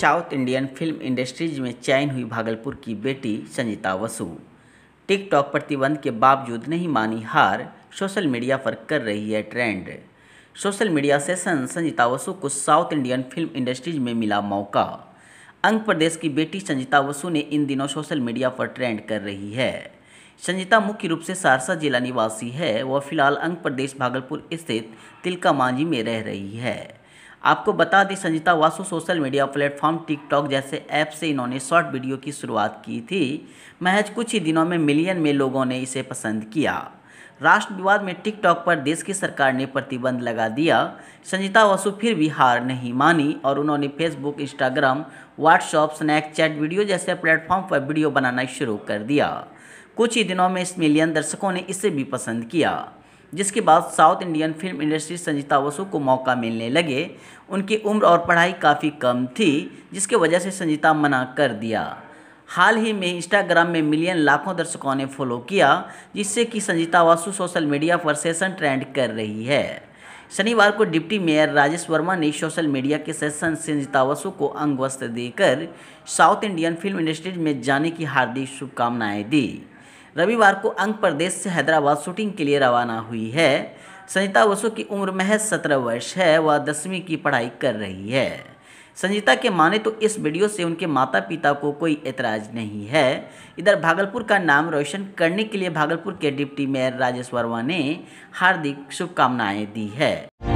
south Indian film industries में चयन हुई भागलपुर की बेटी संजिता वसु टिकटॉक प्रतिबंध के बावजूद नहीं मानी हार सोशल मीडिया पर कर रही है trend social media sensation Sanjita Vasu को साउथ इंडियन फिल्म इंडस्ट्रीज में मिला मौका अंग प्रदेश की बेटी संजिता वसु ने इन दिनों सोशल मीडिया पर ट्रेंड कर रही है संजिता मुख्य रूप से सहरसा जिला निवासी है वह फिलहाल अंग प्रदेश भागलपुर स्थित तिलका मांझी में रह रही है आपको बता दें Sanjeeta Vasu social media platform TikTok जैसे ऐप से इन्होंने शॉर्ट वीडियो की शुरुआत की थी महज कुछ ही दिनों में मिलियन में लोगों ने इसे पसंद किया राष्ट्र विवाद में टिकटॉक पर देश की सरकार ने प्रतिबंध लगा दिया संजीता वसु फिर भी हार नहीं मानी और उन्होंने Facebook Instagram WhatsApp Snapchat video जैसे प्लेटफॉर्म पर वीडियो बनाना शुरू कर दिया कुछ ही दिनों में इस मिलियन दर्शकों ने इसे भी पसंद किया जिसके बाद South Indian film industry Sanjeeta Basu को मौका मिलने लगे उनकी उम्र और पढ़ाई काफ़ी कम थी जिसके वजह से संजीता मना कर दिया हाल ही में इंस्टाग्राम में मिलियन लाखों दर्शकों ने फॉलो किया जिससे कि संजीता वासु सोशल मीडिया पर सेशन ट्रेंड कर रही है शनिवार को डिप्टी मेयर राजेश वर्मा ने सोशल मीडिया के सेशन संजीता वासु को अंगवस्त्र देकर साउथ इंडियन फिल्म इंडस्ट्रीज में जाने की हार्दिक शुभकामनाएं दी रविवार को अंग प्रदेश से हैदराबाद शूटिंग के लिए रवाना हुई है संजीता बसु की उम्र महज सत्रह वर्ष है वह दसवीं की पढ़ाई कर रही है संजीता के माने तो इस वीडियो से उनके माता पिता को कोई ऐतराज नहीं है इधर भागलपुर का नाम रोशन करने के लिए भागलपुर के डिप्टी मेयर राजेश वर्मा ने हार्दिक शुभकामनाएं दी है